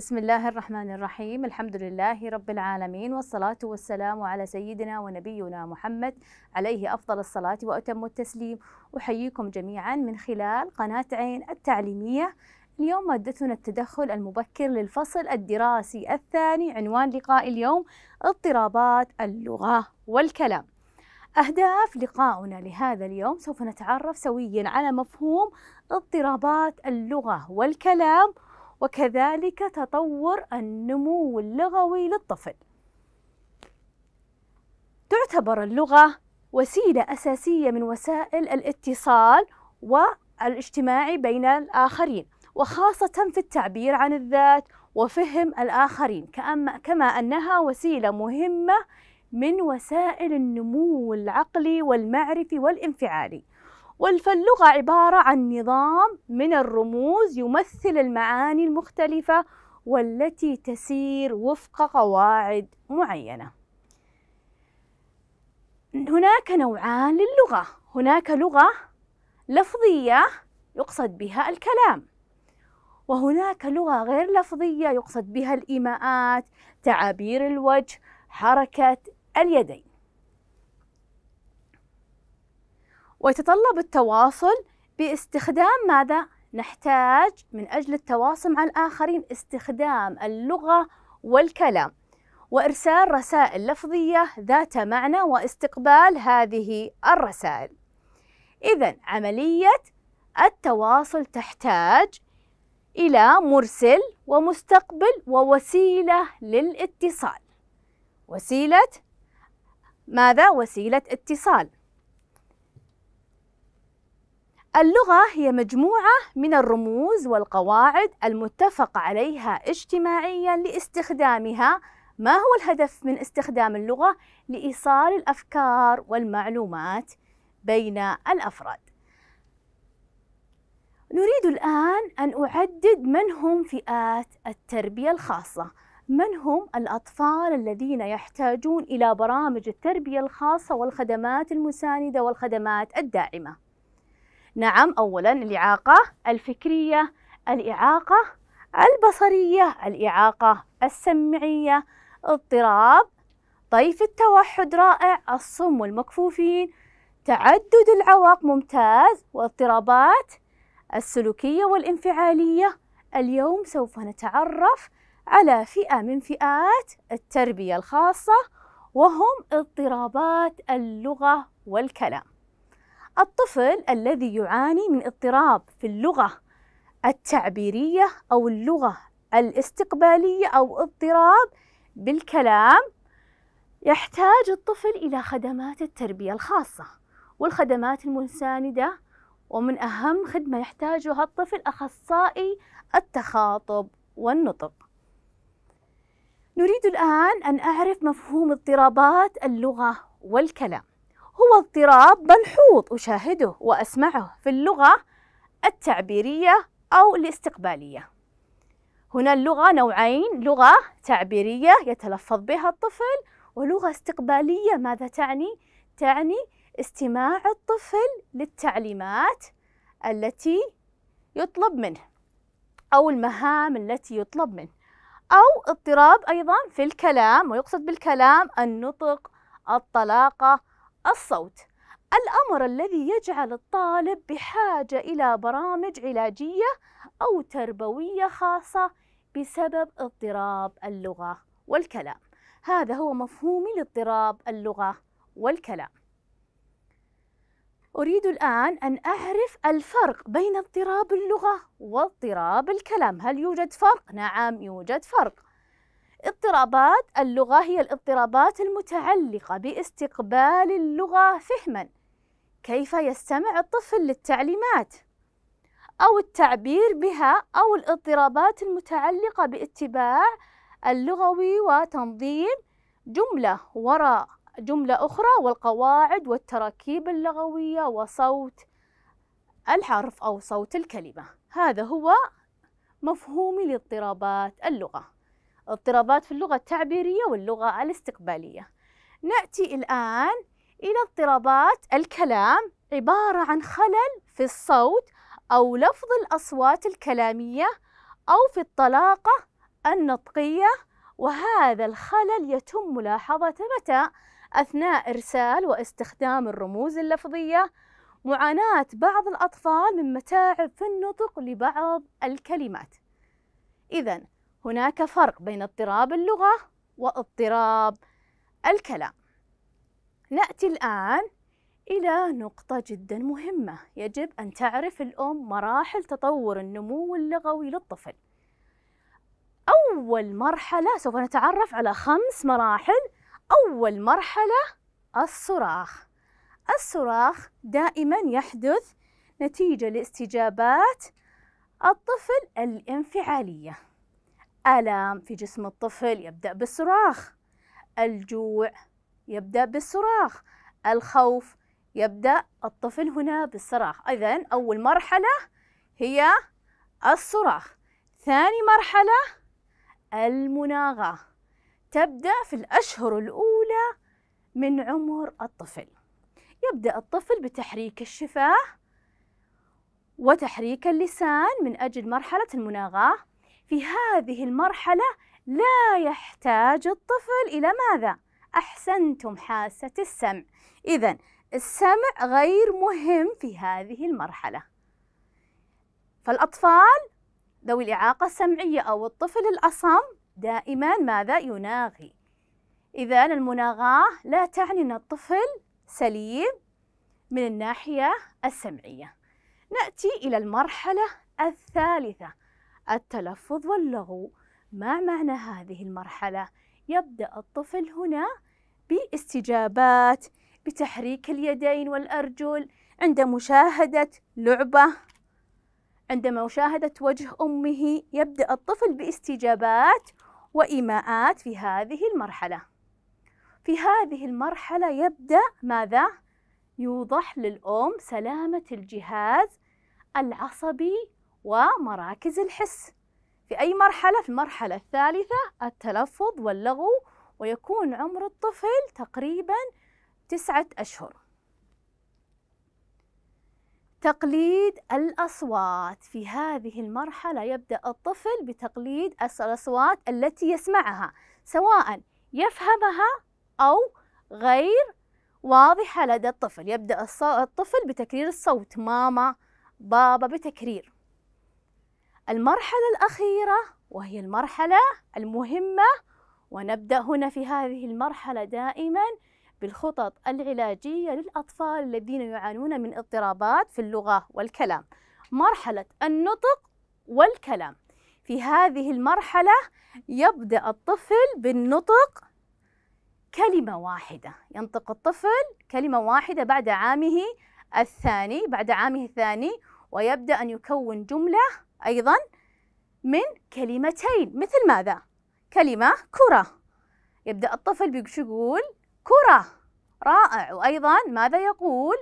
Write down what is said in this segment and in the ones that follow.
بسم الله الرحمن الرحيم الحمد لله رب العالمين والصلاة والسلام على سيدنا ونبينا محمد عليه أفضل الصلاة وأتم التسليم أحييكم جميعا من خلال قناة عين التعليمية اليوم مادتنا التدخل المبكر للفصل الدراسي الثاني عنوان لقاء اليوم اضطرابات اللغة والكلام أهداف لقاؤنا لهذا اليوم سوف نتعرف سويا على مفهوم اضطرابات اللغة والكلام وكذلك تطور النمو اللغوي للطفل تعتبر اللغة وسيلة أساسية من وسائل الاتصال والاجتماعي بين الآخرين وخاصة في التعبير عن الذات وفهم الآخرين كما أنها وسيلة مهمة من وسائل النمو العقلي والمعرفي والانفعالي فاللغة عبارة عن نظام من الرموز يمثل المعاني المختلفة والتي تسير وفق قواعد معينة هناك نوعان للغة هناك لغة لفظية يقصد بها الكلام وهناك لغة غير لفظية يقصد بها الإيماءات تعابير الوجه حركة اليدين ويتطلب التواصل باستخدام ماذا؟ نحتاج من أجل التواصل مع الآخرين استخدام اللغة والكلام وإرسال رسائل لفظية ذات معنى واستقبال هذه الرسائل إذا عملية التواصل تحتاج إلى مرسل ومستقبل ووسيلة للاتصال وسيلة ماذا؟ وسيلة اتصال اللغة هي مجموعة من الرموز والقواعد المتفق عليها اجتماعيا لاستخدامها ما هو الهدف من استخدام اللغة لإيصال الأفكار والمعلومات بين الأفراد نريد الآن أن أعدد من هم فئات التربية الخاصة من هم الأطفال الذين يحتاجون إلى برامج التربية الخاصة والخدمات المساندة والخدمات الداعمة نعم أولا الإعاقة الفكرية الإعاقة البصرية الإعاقة السمعية اضطراب طيف التوحد رائع الصم والمكفوفين تعدد العواق ممتاز واضطرابات السلوكية والانفعالية اليوم سوف نتعرف على فئة من فئات التربية الخاصة وهم اضطرابات اللغة والكلام الطفل الذي يعاني من اضطراب في اللغة التعبيرية أو اللغة الاستقبالية أو اضطراب بالكلام يحتاج الطفل إلى خدمات التربية الخاصة والخدمات المساندة ومن أهم خدمة يحتاجها الطفل أخصائي التخاطب والنطق نريد الآن أن أعرف مفهوم اضطرابات اللغة والكلام هو اضطراب ملحوظ أشاهده وأسمعه في اللغة التعبيرية أو الاستقبالية هنا اللغة نوعين لغة تعبيرية يتلفظ بها الطفل ولغة استقبالية ماذا تعني؟ تعني استماع الطفل للتعليمات التي يطلب منه أو المهام التي يطلب منه أو اضطراب أيضا في الكلام ويقصد بالكلام النطق الطلاقة الصوت الأمر الذي يجعل الطالب بحاجة إلى برامج علاجية أو تربوية خاصة بسبب اضطراب اللغة والكلام هذا هو مفهومي لاضطراب اللغة والكلام أريد الآن أن أعرف الفرق بين اضطراب اللغة واضطراب الكلام هل يوجد فرق؟ نعم يوجد فرق اضطرابات اللغة هي الاضطرابات المتعلقة باستقبال اللغة فهماً كيف يستمع الطفل للتعليمات أو التعبير بها أو الاضطرابات المتعلقة باتباع اللغوي وتنظيم جملة وراء جملة أخرى والقواعد والتراكيب اللغوية وصوت الحرف أو صوت الكلمة هذا هو مفهوم لاضطرابات اللغة اضطرابات في اللغة التعبيرية واللغة الاستقبالية نأتي الآن إلى اضطرابات الكلام عبارة عن خلل في الصوت أو لفظ الأصوات الكلامية أو في الطلاقة النطقية وهذا الخلل يتم ملاحظته متى؟ أثناء إرسال واستخدام الرموز اللفظية معاناة بعض الأطفال من متاعب في النطق لبعض الكلمات إذا هناك فرق بين اضطراب اللغة واضطراب الكلام نأتي الآن إلى نقطة جدا مهمة يجب أن تعرف الأم مراحل تطور النمو اللغوي للطفل أول مرحلة سوف نتعرف على خمس مراحل أول مرحلة الصراخ الصراخ دائما يحدث نتيجة لاستجابات الطفل الانفعالية ألم في جسم الطفل يبدأ بالصراخ الجوع يبدأ بالصراخ الخوف يبدأ الطفل هنا بالصراخ إذا أول مرحلة هي الصراخ ثاني مرحلة المناغة تبدأ في الأشهر الأولى من عمر الطفل يبدأ الطفل بتحريك الشفاه وتحريك اللسان من أجل مرحلة المناغة في هذه المرحلة لا يحتاج الطفل إلى ماذا؟ أحسنتم حاسة السمع إذا السمع غير مهم في هذه المرحلة فالأطفال ذوي الإعاقة السمعية أو الطفل الأصم دائما ماذا يناغي إذا المناغاة لا تعني أن الطفل سليم من الناحية السمعية نأتي إلى المرحلة الثالثة التلفظ واللغو ما معنى هذه المرحلة؟ يبدأ الطفل هنا باستجابات بتحريك اليدين والأرجل عند مشاهدة لعبة عند مشاهدة وجه أمه يبدأ الطفل باستجابات وإيماءات في هذه المرحلة في هذه المرحلة يبدأ ماذا؟ يوضح للأم سلامة الجهاز العصبي ومراكز الحس في أي مرحلة؟ في المرحلة الثالثة التلفظ واللغو ويكون عمر الطفل تقريبا تسعة أشهر تقليد الأصوات في هذه المرحلة يبدأ الطفل بتقليد الأصوات التي يسمعها سواء يفهمها أو غير واضحة لدى الطفل يبدأ الطفل بتكرير الصوت ماما بابا بتكرير المرحلة الأخيرة وهي المرحلة المهمة ونبدأ هنا في هذه المرحلة دائما بالخطط العلاجية للأطفال الذين يعانون من اضطرابات في اللغة والكلام مرحلة النطق والكلام في هذه المرحلة يبدأ الطفل بالنطق كلمة واحدة ينطق الطفل كلمة واحدة بعد عامه الثاني بعد عامه الثاني ويبدأ أن يكون جملة أيضا من كلمتين مثل ماذا؟ كلمة كرة يبدأ الطفل بش يقول كرة رائع وأيضا ماذا يقول؟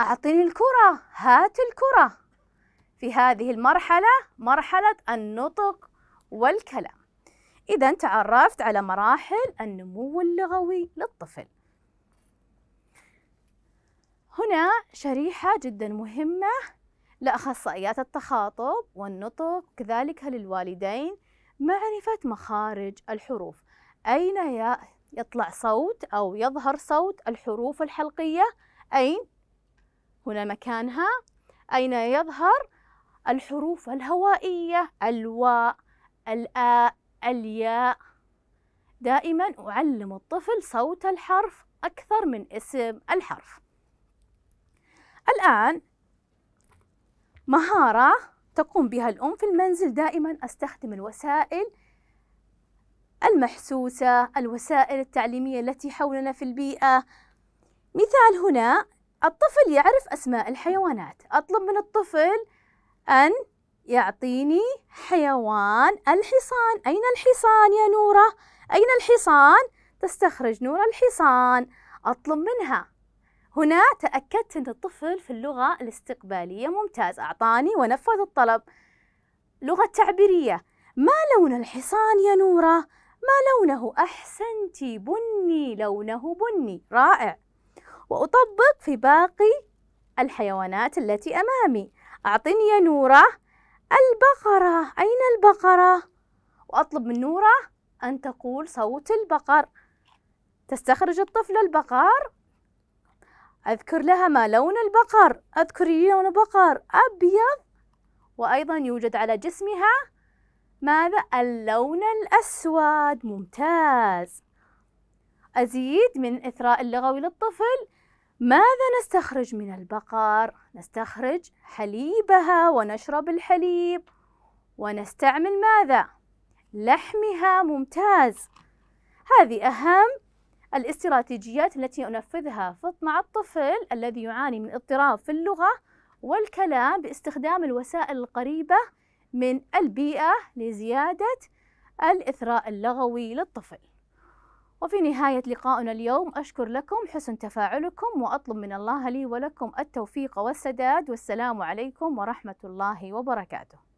أعطني الكرة هات الكرة في هذه المرحلة مرحلة النطق والكلام إذا تعرفت على مراحل النمو اللغوي للطفل هنا شريحة جدا مهمة لأخصائيات التخاطب والنطق كذلك للوالدين معرفة مخارج الحروف أين يطلع صوت أو يظهر صوت الحروف الحلقية أين هنا مكانها أين يظهر الحروف الهوائية الواء الآء الياء دائما أعلم الطفل صوت الحرف أكثر من اسم الحرف الآن مهارة تقوم بها الأم في المنزل دائما أستخدم الوسائل المحسوسة الوسائل التعليمية التي حولنا في البيئة مثال هنا الطفل يعرف أسماء الحيوانات أطلب من الطفل أن يعطيني حيوان الحصان أين الحصان يا نورة؟ أين الحصان؟ تستخرج نورة الحصان أطلب منها هنا تأكدت أن الطفل في اللغة الاستقبالية ممتاز أعطاني ونفذ الطلب لغة تعبيرية ما لون الحصان يا نورة؟ ما لونه أحسنتي بني لونه بني رائع وأطبق في باقي الحيوانات التي أمامي أعطني يا نورة البقرة أين البقرة؟ وأطلب من نورة أن تقول صوت البقر تستخرج الطفل البقر أذكر لها ما لون البقر أذكر لون بقر أبيض وأيضا يوجد على جسمها ماذا اللون الأسود ممتاز أزيد من إثراء اللغوي للطفل ماذا نستخرج من البقر؟ نستخرج حليبها ونشرب الحليب ونستعمل ماذا؟ لحمها ممتاز هذه أهم الاستراتيجيات التي أنفذها مع الطفل الذي يعاني من اضطراب في اللغة والكلام باستخدام الوسائل القريبة من البيئة لزيادة الإثراء اللغوي للطفل وفي نهاية لقاؤنا اليوم أشكر لكم حسن تفاعلكم وأطلب من الله لي ولكم التوفيق والسداد والسلام عليكم ورحمة الله وبركاته